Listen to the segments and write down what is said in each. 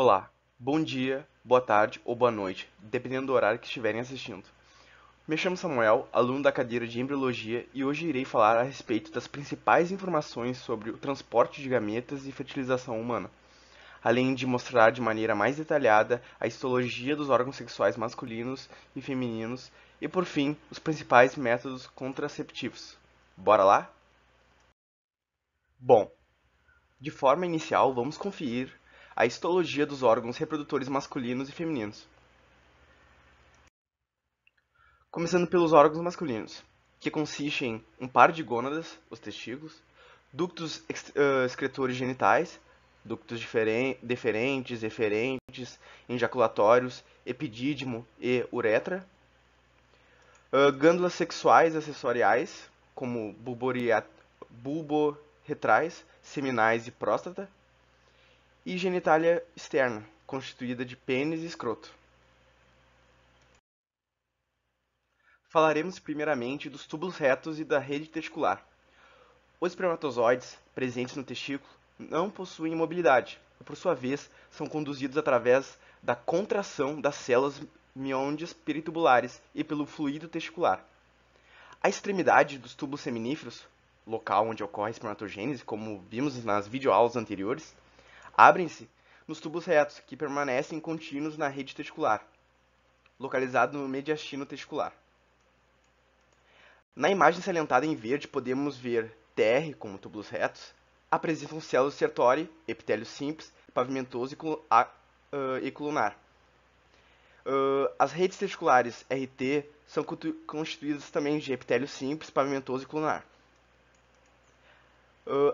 Olá, bom dia, boa tarde ou boa noite, dependendo do horário que estiverem assistindo. Me chamo Samuel, aluno da cadeira de embriologia, e hoje irei falar a respeito das principais informações sobre o transporte de gametas e fertilização humana, além de mostrar de maneira mais detalhada a histologia dos órgãos sexuais masculinos e femininos e, por fim, os principais métodos contraceptivos. Bora lá? Bom, de forma inicial, vamos conferir a histologia dos órgãos reprodutores masculinos e femininos. Começando pelos órgãos masculinos, que consistem em um par de gônadas, os testículos, ductos eh, excretores genitais, ductos deferentes, eferentes, ejaculatórios, epidídimo e uretra, eh, gândulas sexuais acessoriais, como bulboretrais, seminais e próstata, e genitália externa, constituída de pênis e escroto. Falaremos primeiramente dos túbulos retos e da rede testicular. Os espermatozoides, presentes no testículo, não possuem mobilidade e, por sua vez, são conduzidos através da contração das células miôndias peritubulares e pelo fluido testicular. A extremidade dos túbulos seminíferos, local onde ocorre a espermatogênese, como vimos nas videoaulas anteriores, Abrem-se nos tubos retos, que permanecem contínuos na rede testicular, localizado no mediastino testicular. Na imagem salientada em verde, podemos ver TR como túbulos retos, apresentam células sertori, epitélio simples, pavimentoso e, colunar. as redes testiculares RT são constituídas também de epitélio simples, pavimentoso e colunar.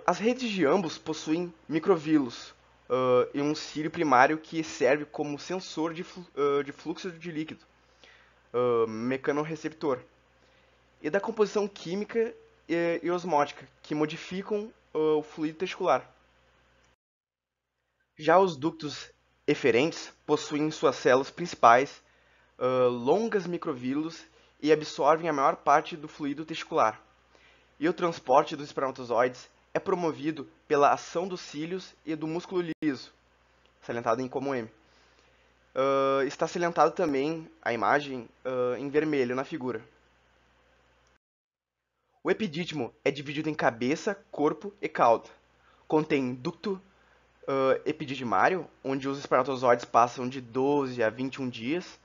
as redes de ambos possuem microvilos, uh, um cílio primário que serve como sensor de, flu uh, de fluxo de líquido, uh, mecanorreceptor, e da composição química e, e osmótica, que modificam o fluido testicular. Já os ductos eferentes possuem em suas células principais uh, longas microvírulos e absorvem a maior parte do fluido testicular. E o transporte dos espermatozoides é promovido pela ação dos cílios e do músculo liso, salientado em como M. Uh, está salientado também a imagem uh, em vermelho na figura. O epidídimo é dividido em cabeça, corpo e cauda. Contém ducto uh, ah, epididimário, onde os espermatozoides passam de 12 a 21 dias.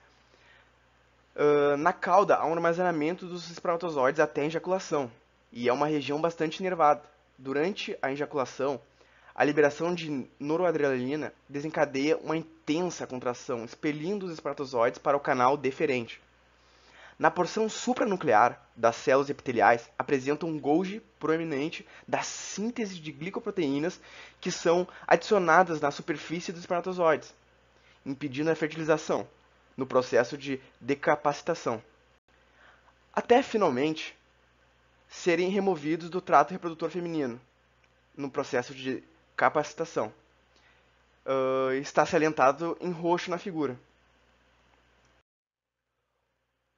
Uh, na cauda há um armazenamento dos espermatozoides até a ejaculação, e é uma região bastante nervada durante a ejaculação, a liberação de noradrenalina desencadeia uma intensa contração, expelindo os espermatozoides para o canal deferente. Na porção supranuclear das células epiteliais apresenta um golgi proeminente da síntese de glicoproteínas que são adicionadas na superfície dos espermatozoides, impedindo a fertilização no processo de decapacitação. Até finalmente serem removidos do trato reprodutor feminino no processo de capacitação. Uh, está salientado em roxo na figura.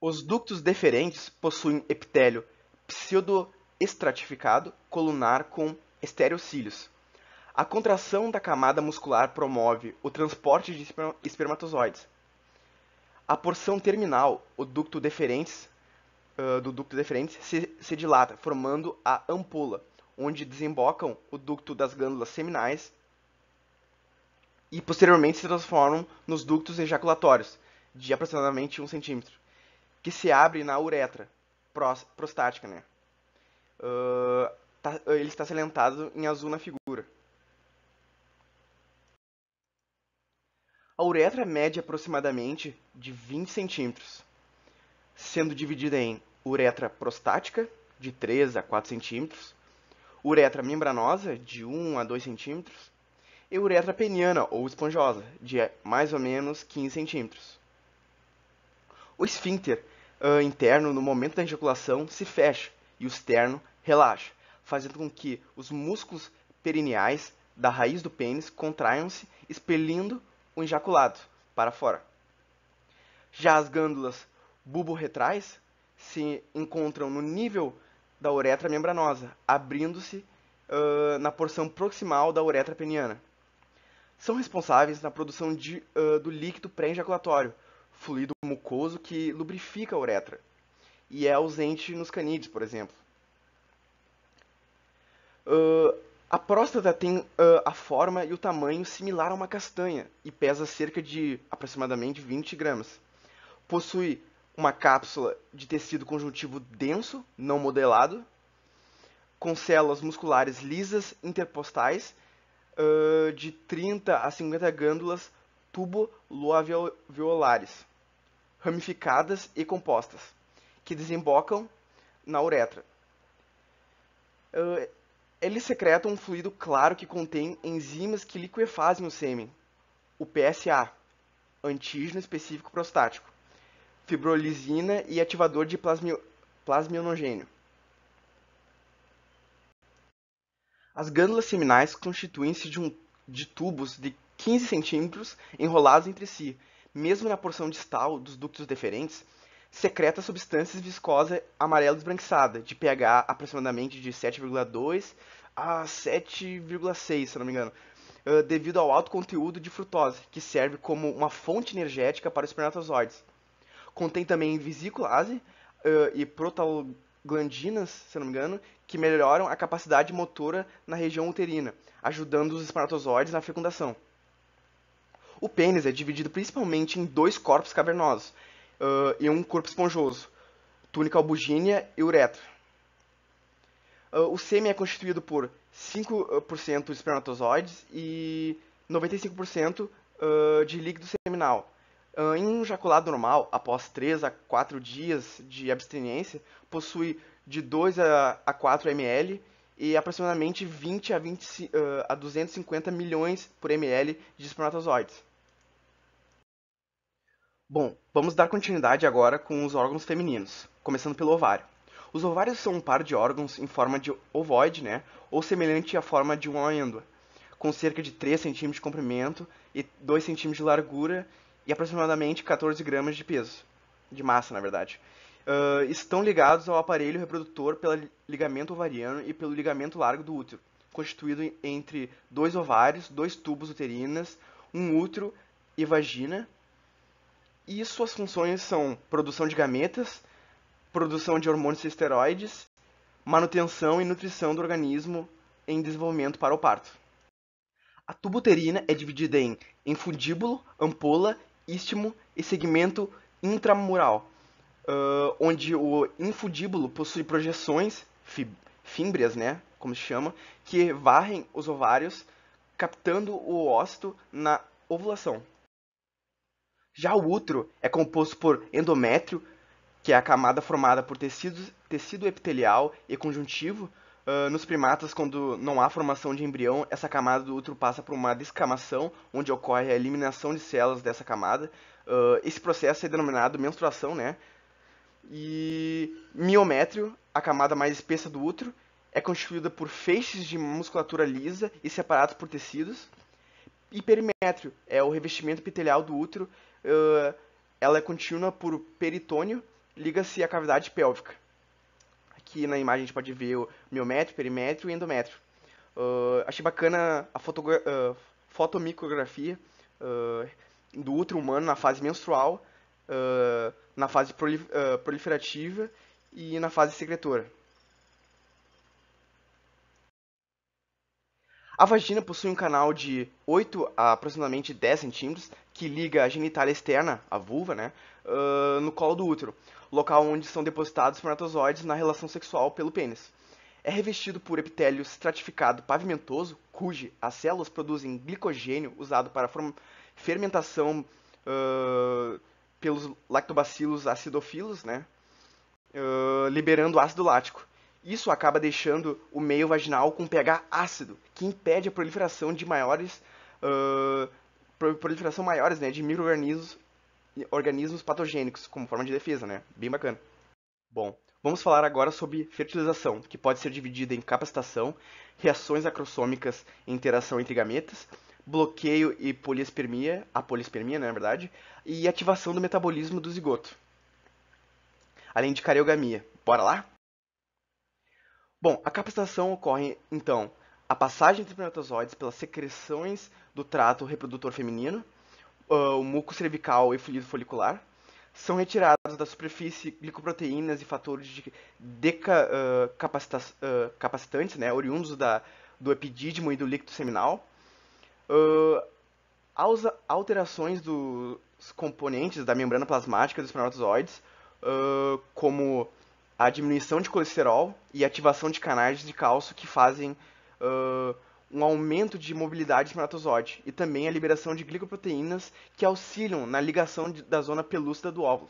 Os ductos deferentes possuem epitélio pseudoestratificado colunar com estereocílios. A contração da camada muscular promove o transporte de espermatozoides. A porção terminal, o ducto deferentes, ah, do ducto deferente se, se dilata, formando a ampula onde desembocam o ducto das glândulas seminais e posteriormente se transformam nos ductos ejaculatórios, de aproximadamente 1 cm, que se abre na uretra prostática. Né? Uh, tá, ele está salientado em azul na figura. A uretra é mede aproximadamente de 20 centímetros, sendo dividida em uretra prostática, de 3 a 4 centímetros, uretra membranosa, de 1 a 2 centímetros, e uretra peniana ou esponjosa, de mais ou menos 15 centímetros. O esfíncter uh, interno, no momento da ejaculação, se fecha e o externo relaxa, fazendo com que os músculos perineais da raiz do pênis contraiam-se, expelindo o ejaculado para fora. Já as glândulas bulborretrais, se encontram no nível da uretra membranosa, abrindo-se uh, na porção proximal da uretra peniana. São responsáveis na produção de, uh, do líquido pré-ejaculatório, fluido mucoso que lubrifica a uretra, e é ausente nos canídeos, por exemplo. Uh, a próstata tem uh, a forma e o tamanho similar a uma castanha e pesa cerca de aproximadamente 20 gramas. Possui uma cápsula de tecido conjuntivo denso, não modelado, com células musculares lisas interpostais uh, de 30 a 50 gândulas tubuloalveolares, ramificadas e compostas, que desembocam na uretra. Uh, eles secretam um fluido claro que contém enzimas que liquefazem o sêmen, o PSA, antígeno específico prostático fibrolisina e ativador de plasmio, plasmionogênio. As glândulas seminais constituem-se de, um, de tubos de 15 centímetros enrolados entre si. Mesmo na porção distal dos ductos deferentes, secreta substâncias viscosa amarela esbranquiçada, de pH aproximadamente de 7,2 a 7,6, se não me engano, eh, devido ao alto conteúdo de frutose, que serve como uma fonte energética para os espermatozoides. Contém também vesículase uh, e protalglandinas, se não me engano, que melhoram a capacidade motora na região uterina, ajudando os espermatozoides na fecundação. O pênis é dividido principalmente em dois corpos cavernosos uh, e um corpo esponjoso, túnica albugínea e uretra. Uh, o sêmen é constituído por 5% eh, de espermatozoides e 95% uh, de líquido seminal, ah, em um ejaculado normal, após 3 a 4 dias de abstinência, possui de 2 a 4 ml e aproximadamente 20 a, 20, uh, ah, a 250 milhões por ml de espermatozoides. Bom, vamos dar continuidade agora com os órgãos femininos, começando pelo ovário. Os ovários são um par de órgãos em forma de ovoide, né, ou semelhante à forma de uma amêndoa, com cerca de 3 cm de comprimento e 2 cm de largura e aproximadamente 14 gramas de peso, de massa, na verdade. Uh, estão ligados ao aparelho reprodutor pelo ligamento ovariano e pelo ligamento largo do útero, constituído entre dois ovários, dois tubos uterinas, um útero e vagina. E suas funções são produção de gametas, produção de hormônios e esteroides, manutenção e nutrição do organismo em desenvolvimento para o parto. A tubuterina é dividida em infundíbulo, ampola istmo e segmento intramural, uh, onde o infundíbulo possui projeções, fímbrias, né, como se chama, que varrem os ovários, captando o ócito na ovulação. Já o útero é composto por endométrio, que é a camada formada por tecidos, tecido epitelial e conjuntivo, Uh, nos primatas, quando não há formação de embrião, essa camada do útero passa por uma descamação, onde ocorre a eliminação de células dessa camada. Uh, esse processo é denominado menstruação, né? E miométrio, a camada mais espessa do útero, é constituída por feixes de musculatura lisa e separados por tecidos. E perimétrio, é o revestimento epitelial do útero, uh, ela é contínua por peritônio, liga-se à cavidade pélvica. Aqui na imagem a gente pode ver o miométrio, perimétrio e endométrio. Uh, achei bacana a uh, fotomicrografia uh, do útero humano na fase menstrual, na fase prolif proliferativa e na fase secretora. A vagina possui um canal de 8 a aproximadamente 10 centímetros que liga a genitália externa, a vulva, né, no colo do útero local onde são depositados espermatozoides na relação sexual pelo pênis. É revestido por epitélio estratificado pavimentoso, cujo as células produzem glicogênio usado para fermentação uh, pelos lactobacilos acidofilos, né? Uh, liberando ácido lático. Isso acaba deixando o meio vaginal com pH ácido, que impede a proliferação de maiores uh, proliferação maiores né, de microrganismos organismos patogênicos como forma de defesa, né? Bem bacana. Bom, vamos falar agora sobre fertilização, que pode ser dividida em capacitação, reações acrossômicas e interação entre gametas, bloqueio e poliespermia, a poliespermia, né, na verdade, e ativação do metabolismo do zigoto. Além de cariogamia. Bora lá? Bom, a capacitação ocorre, então, a passagem entre espermatozoides pelas secreções do trato reprodutor feminino, uh, o muco cervical e fluido folicular. São retirados da superfície glicoproteínas e fatores de deca, uh, capacita uh, capacitantes, né, oriundos da, do epidídimo e do líquido seminal. as alterações dos componentes da membrana plasmática dos espermatozoides, como a diminuição de colesterol e ativação de canais de cálcio que fazem uh, um aumento de mobilidade espermatozoide e também a liberação de glicoproteínas que auxiliam na ligação de, da zona pelúcida do óvulo.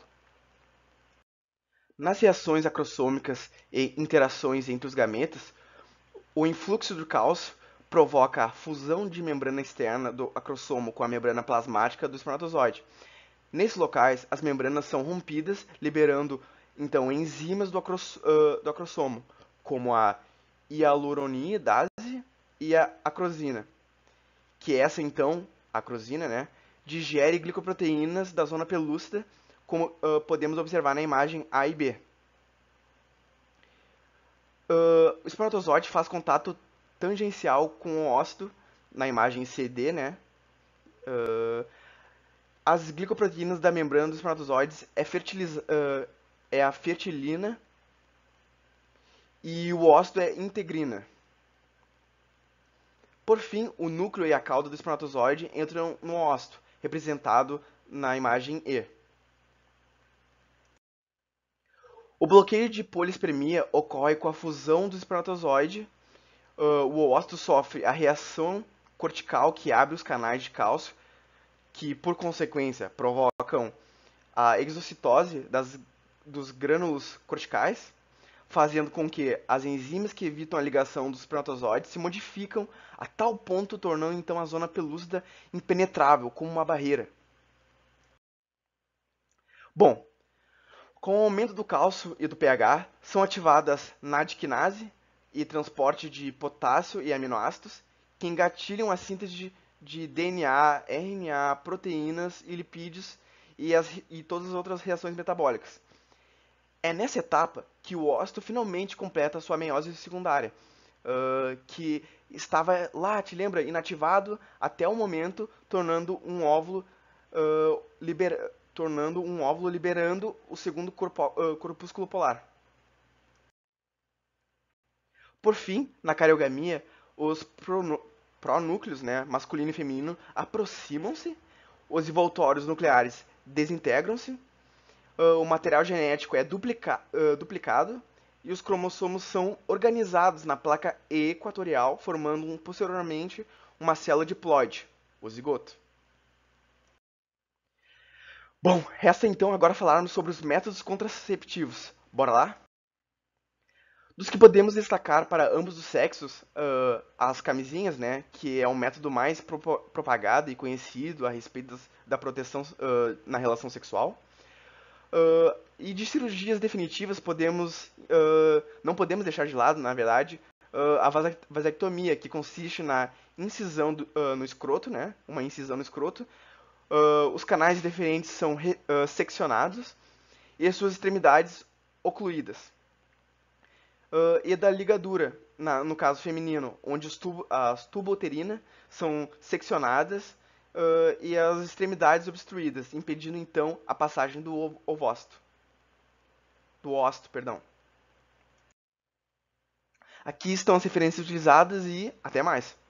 Nas reações acrossômicas e interações entre os gametas, o influxo do cálcio provoca a fusão de membrana externa do acrossomo com a membrana plasmática do espermatozoide. Nesses locais, as membranas são rompidas, liberando então enzimas do, acrosomo, uh, do acrossomo, como a hialuronidase, e a acrosina, que é essa então, a acrosina, né, digere glicoproteínas da zona pelúcida, como uh, podemos observar na imagem A e B. Uh, o espermatozoide faz contato tangencial com o ócido, na imagem CD, né? Uh, as glicoproteínas da membrana dos espermatozoides é, uh, é, a fertilina e o ócido é integrina. Por fim, o núcleo e a cauda do espermatozoide entram no ócito, representado na imagem E. O bloqueio de polispermia ocorre com a fusão do espermatozoide. Uh, o ócito sofre a reação cortical que abre os canais de cálcio, que, por consequência, provocam a exocitose das, dos grânulos corticais, fazendo com que as enzimas que evitam a ligação dos protozoides se modificam a tal ponto tornando então a zona pelúcida impenetrável como uma barreira. Bom, com o aumento do cálcio e do pH, são ativadas nadkinase e transporte de potássio e aminoácidos, que engatilham a síntese de, de DNA, RNA, proteínas e lipídios e, as, e todas as outras reações metabólicas. É nessa etapa que o ócito finalmente completa sua meiose secundária, uh, que estava lá, te lembra, inativado até o momento, tornando um óvulo uh, tornando um óvulo liberando o segundo uh, corpúsculo polar. Por fim, na cariogamia, os pronúcleos, né, masculino e feminino, aproximam-se, os envoltórios nucleares desintegram-se uh, o material genético é duplica uh, duplicado e os cromossomos são organizados na placa equatorial, formando um, posteriormente uma célula diploide, o zigoto. Bom, resta então agora falarmos sobre os métodos contraceptivos. Bora lá? Dos que podemos destacar para ambos os sexos, uh, as camisinhas, né, que é o método mais pro propagado e conhecido a respeito das, da proteção uh, na relação sexual. Uh, e de cirurgias definitivas podemos, uh, não podemos deixar de lado, na verdade, uh, a vasectomia, que consiste na incisão do, no escroto, né? Uma incisão no escroto. os canais deferentes são re, seccionados e as suas extremidades ocluídas. e da ligadura, na, no caso feminino, onde as tubo, as tuboterina são seccionadas uh, e as extremidades obstruídas, impedindo então a passagem do ovócito. Do ócito, perdão. Aqui estão as referências utilizadas e até mais.